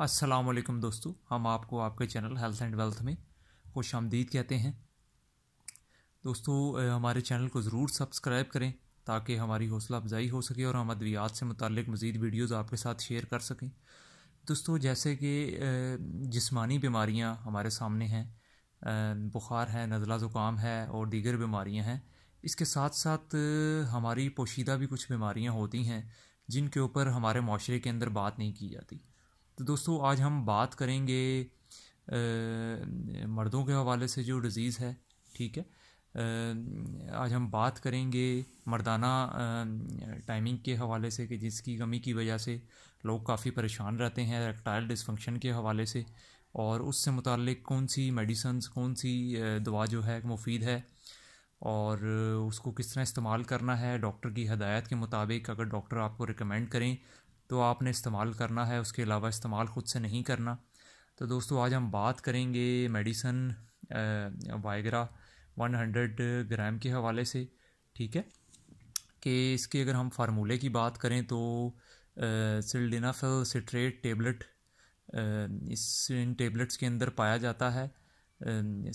वालेकुम दोस्तों हम आपको आपके चैनल हेल्थ एंड वेल्थ में खुश आमदीद कहते हैं दोस्तों हमारे चैनल को ज़रूर सब्सक्राइब करें ताकि हमारी हौसला अफजाई हो सके और हम अद्वियात से मुतल मज़ीद वीडियोज़ आपके साथ शेयर कर सकें दोस्तों जैसे कि जिस्मानी बीमारियाँ हमारे सामने हैं बुखार है नज़ला ज़ुकाम है और दीगर बीमारियाँ हैं इसके साथ साथ हमारी पोशीदा भी कुछ बीमारियाँ होती हैं जिनके ऊपर हमारे माशरे के अंदर बात नहीं की जाती तो दोस्तों आज हम बात करेंगे आ, मर्दों के हवाले से जो डिज़ीज़ है ठीक है आ, आज हम बात करेंगे मर्दाना आ, टाइमिंग के हवाले से कि जिसकी कमी की वजह से लोग काफ़ी परेशान रहते हैं रेक्टाइल डिसफंक्शन के हवाले से और उससे मुतल कौन सी मेडिसन कौन सी दवा जो है मुफीद है और उसको किस तरह इस्तेमाल करना है डॉक्टर की हदायत के मुताबिक अगर डॉक्टर आपको रिकमेंड करें तो आपने इस्तेमाल करना है उसके अलावा इस्तेमाल ख़ुद से नहीं करना तो दोस्तों आज हम बात करेंगे मेडिसन वन 100 ग्राम के हवाले से ठीक है कि इसके अगर हम फार्मूले की बात करें तो सिल्डिनाफल सिट्रेट टेबलेट इस इन टेबलेट्स के अंदर पाया जाता है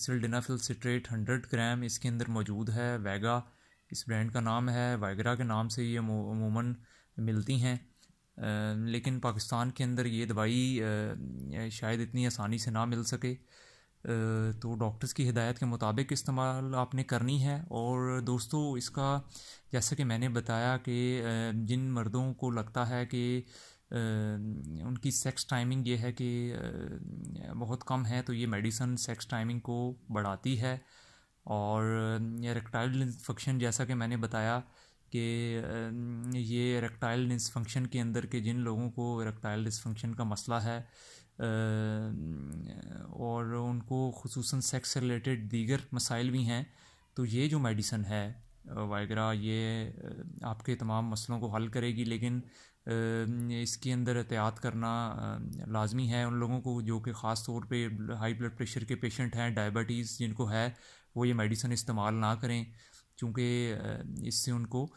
सिल्डिनाफिल सिट्रेट हंड्रेड ग्राम इसके अंदर मौजूद है वैगा इस ब्रांड का नाम है वाइगरा के नाम से ये अमूमन मिलती हैं लेकिन पाकिस्तान के अंदर ये दवाई शायद इतनी आसानी से ना मिल सके तो डॉक्टर्स की हिदायत के मुताबिक इस्तेमाल आपने करनी है और दोस्तों इसका जैसा कि मैंने बताया कि जिन मर्दों को लगता है कि उनकी सेक्स टाइमिंग ये है कि बहुत कम है तो ये मेडिसन सेक्स टाइमिंग को बढ़ाती है और रेक्टाइल इन्फेक्शन जैसा कि मैंने बताया कि ये इरेक्टाइल डिसफंक्शन के अंदर के जिन लोगों को इरेक्टाइल डिसफंक्शन का मसला है और उनको खसूस सेक्स रिलेटेड दीगर मसाइल भी हैं तो ये जो मेडिसन है वायगरा ये आपके तमाम मसलों को हल करेगी लेकिन इसके अंदर एहतियात करना लाजमी है उन लोगों को जो कि ख़ास तौर पे हाई ब्लड प्रेशर के पेशेंट हैं डायबिटीज़ जिनको है वो ये मेडिसन इस्तेमाल ना करें क्योंकि इससे उनको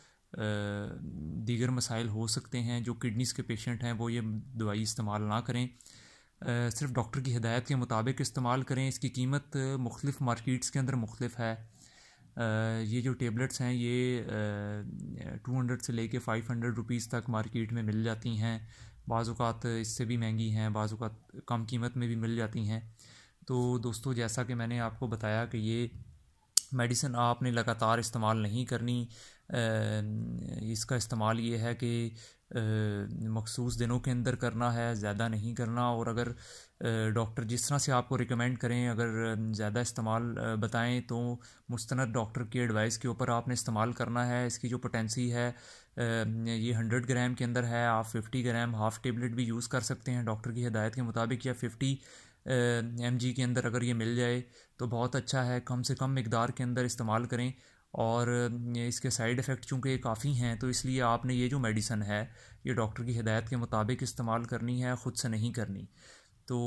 दीगर मसाइल हो सकते हैं जो किडनीस के पेशेंट हैं वो ये दवाई इस्तेमाल ना करें सिर्फ डॉक्टर की हदायत के मुताबिक इस्तेमाल करें इसकी कीमत मुख्तफ मार्केट्स के अंदर मुख्तफ है ये जो टेबलेट्स हैं ये टू हंड्रेड से लेके फ़ाइव हंड्रेड रुपीज़ तक मार्केट में मिल जाती हैं बाज़ात इससे भी महंगी हैं बाज़ात कम कीमत में भी मिल जाती हैं तो दोस्तों जैसा कि मैंने आपको बताया कि ये मेडिसिन आपने लगातार इस्तेमाल नहीं करनी इसका इस्तेमाल ये है कि मखसूस दिनों के अंदर करना है ज़्यादा नहीं करना और अगर डॉक्टर जिस तरह से आपको रिकमेंड करें अगर ज़्यादा इस्तेमाल बताएं तो मुस्तनद डॉक्टर की एडवाइस के ऊपर आपने इस्तेमाल करना है इसकी जो पोटेंसी है ये हंड्रेड ग्राम के अंदर है आप फिफ्टी ग्राम हाफ़ टेबलेट भी यूज़ कर सकते हैं डॉक्टर की हदायत के मुताबिक या फिफ्टी एम जी के अंदर अगर ये मिल जाए तो बहुत अच्छा है कम से कम मकदार के अंदर इस्तेमाल करें और इसके साइड इफ़ेक्ट चूँकि काफ़ी हैं तो इसलिए आपने ये जो मेडिसन है ये डॉक्टर की हिदायत के मुताबिक इस्तेमाल करनी है ख़ुद से नहीं करनी तो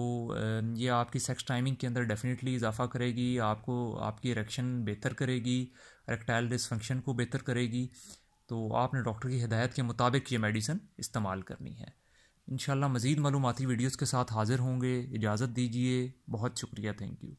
ये आपकी सेक्स टाइमिंग के अंदर डेफिनेटली इजाफा करेगी आपको आपकी इरेक्शन बेहतर करेगी रेक्टाइल डिसफंक्शन को बेहतर करेगी तो आपने डॉक्टर की हिदायत के मुताबिक ये मेडिसन इस्तेमाल करनी है इन मज़ीद मालूमती वीडियोज़ के साथ हाज़िर होंगे इजाज़त दीजिए बहुत शुक्रिया थैंक यू